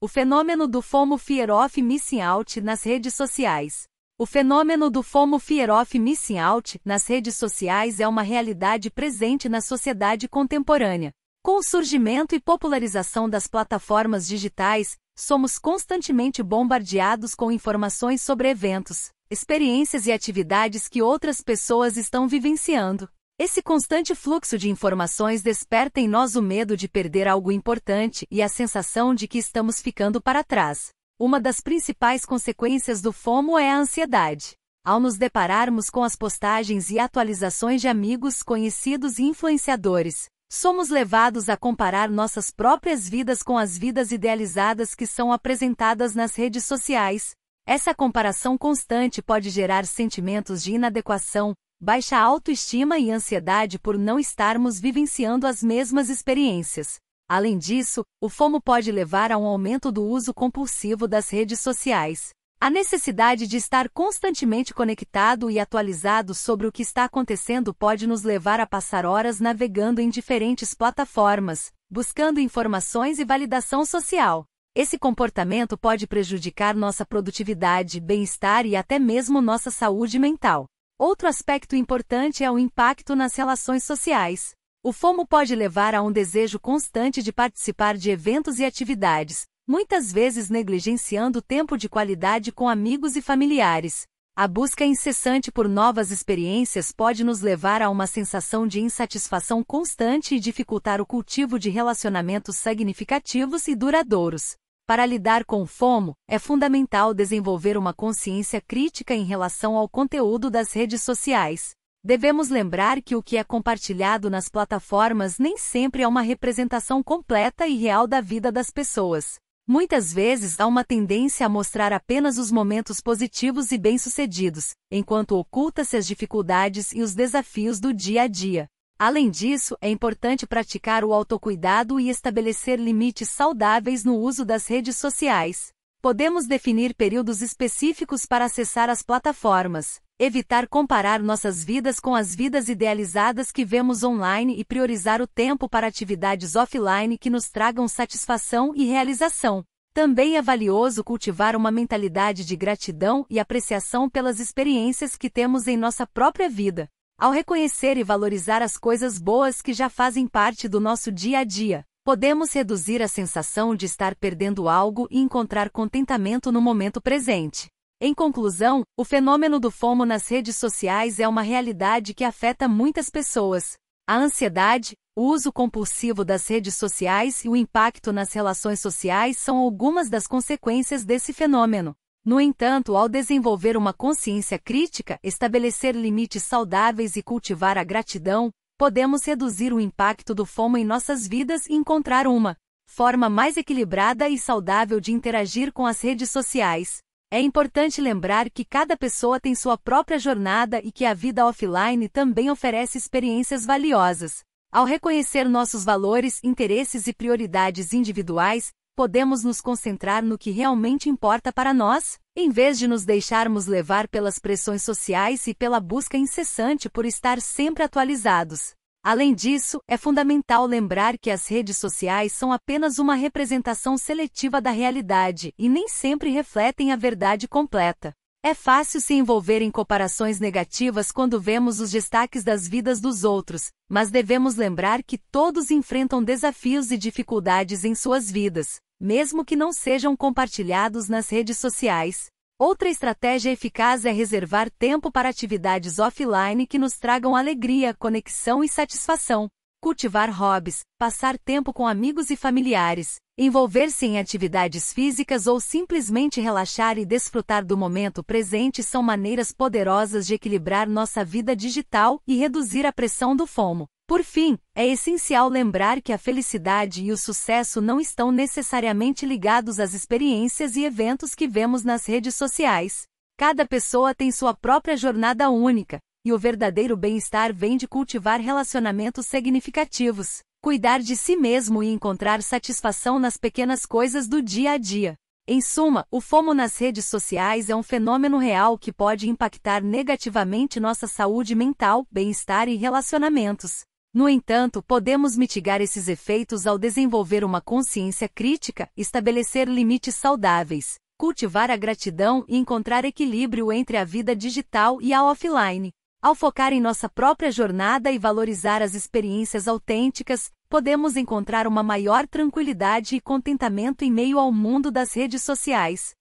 O fenômeno do FOMO Fear of Missing Out nas redes sociais. O fenômeno do FOMO Fear of Missing Out nas redes sociais é uma realidade presente na sociedade contemporânea. Com o surgimento e popularização das plataformas digitais, somos constantemente bombardeados com informações sobre eventos, experiências e atividades que outras pessoas estão vivenciando. Esse constante fluxo de informações desperta em nós o medo de perder algo importante e a sensação de que estamos ficando para trás. Uma das principais consequências do FOMO é a ansiedade. Ao nos depararmos com as postagens e atualizações de amigos, conhecidos e influenciadores, somos levados a comparar nossas próprias vidas com as vidas idealizadas que são apresentadas nas redes sociais. Essa comparação constante pode gerar sentimentos de inadequação, baixa autoestima e ansiedade por não estarmos vivenciando as mesmas experiências. Além disso, o FOMO pode levar a um aumento do uso compulsivo das redes sociais. A necessidade de estar constantemente conectado e atualizado sobre o que está acontecendo pode nos levar a passar horas navegando em diferentes plataformas, buscando informações e validação social. Esse comportamento pode prejudicar nossa produtividade, bem-estar e até mesmo nossa saúde mental. Outro aspecto importante é o impacto nas relações sociais. O FOMO pode levar a um desejo constante de participar de eventos e atividades, muitas vezes negligenciando o tempo de qualidade com amigos e familiares. A busca incessante por novas experiências pode nos levar a uma sensação de insatisfação constante e dificultar o cultivo de relacionamentos significativos e duradouros. Para lidar com o FOMO, é fundamental desenvolver uma consciência crítica em relação ao conteúdo das redes sociais. Devemos lembrar que o que é compartilhado nas plataformas nem sempre é uma representação completa e real da vida das pessoas. Muitas vezes há uma tendência a mostrar apenas os momentos positivos e bem-sucedidos, enquanto oculta-se as dificuldades e os desafios do dia a dia. Além disso, é importante praticar o autocuidado e estabelecer limites saudáveis no uso das redes sociais. Podemos definir períodos específicos para acessar as plataformas, evitar comparar nossas vidas com as vidas idealizadas que vemos online e priorizar o tempo para atividades offline que nos tragam satisfação e realização. Também é valioso cultivar uma mentalidade de gratidão e apreciação pelas experiências que temos em nossa própria vida. Ao reconhecer e valorizar as coisas boas que já fazem parte do nosso dia a dia, podemos reduzir a sensação de estar perdendo algo e encontrar contentamento no momento presente. Em conclusão, o fenômeno do FOMO nas redes sociais é uma realidade que afeta muitas pessoas. A ansiedade, o uso compulsivo das redes sociais e o impacto nas relações sociais são algumas das consequências desse fenômeno. No entanto, ao desenvolver uma consciência crítica, estabelecer limites saudáveis e cultivar a gratidão, podemos reduzir o impacto do FOMO em nossas vidas e encontrar uma forma mais equilibrada e saudável de interagir com as redes sociais. É importante lembrar que cada pessoa tem sua própria jornada e que a vida offline também oferece experiências valiosas. Ao reconhecer nossos valores, interesses e prioridades individuais, podemos nos concentrar no que realmente importa para nós, em vez de nos deixarmos levar pelas pressões sociais e pela busca incessante por estar sempre atualizados. Além disso, é fundamental lembrar que as redes sociais são apenas uma representação seletiva da realidade e nem sempre refletem a verdade completa. É fácil se envolver em comparações negativas quando vemos os destaques das vidas dos outros, mas devemos lembrar que todos enfrentam desafios e dificuldades em suas vidas mesmo que não sejam compartilhados nas redes sociais. Outra estratégia eficaz é reservar tempo para atividades offline que nos tragam alegria, conexão e satisfação. Cultivar hobbies, passar tempo com amigos e familiares, envolver-se em atividades físicas ou simplesmente relaxar e desfrutar do momento presente são maneiras poderosas de equilibrar nossa vida digital e reduzir a pressão do FOMO. Por fim, é essencial lembrar que a felicidade e o sucesso não estão necessariamente ligados às experiências e eventos que vemos nas redes sociais. Cada pessoa tem sua própria jornada única, e o verdadeiro bem-estar vem de cultivar relacionamentos significativos, cuidar de si mesmo e encontrar satisfação nas pequenas coisas do dia a dia. Em suma, o FOMO nas redes sociais é um fenômeno real que pode impactar negativamente nossa saúde mental, bem-estar e relacionamentos. No entanto, podemos mitigar esses efeitos ao desenvolver uma consciência crítica, estabelecer limites saudáveis, cultivar a gratidão e encontrar equilíbrio entre a vida digital e a offline. Ao focar em nossa própria jornada e valorizar as experiências autênticas, podemos encontrar uma maior tranquilidade e contentamento em meio ao mundo das redes sociais.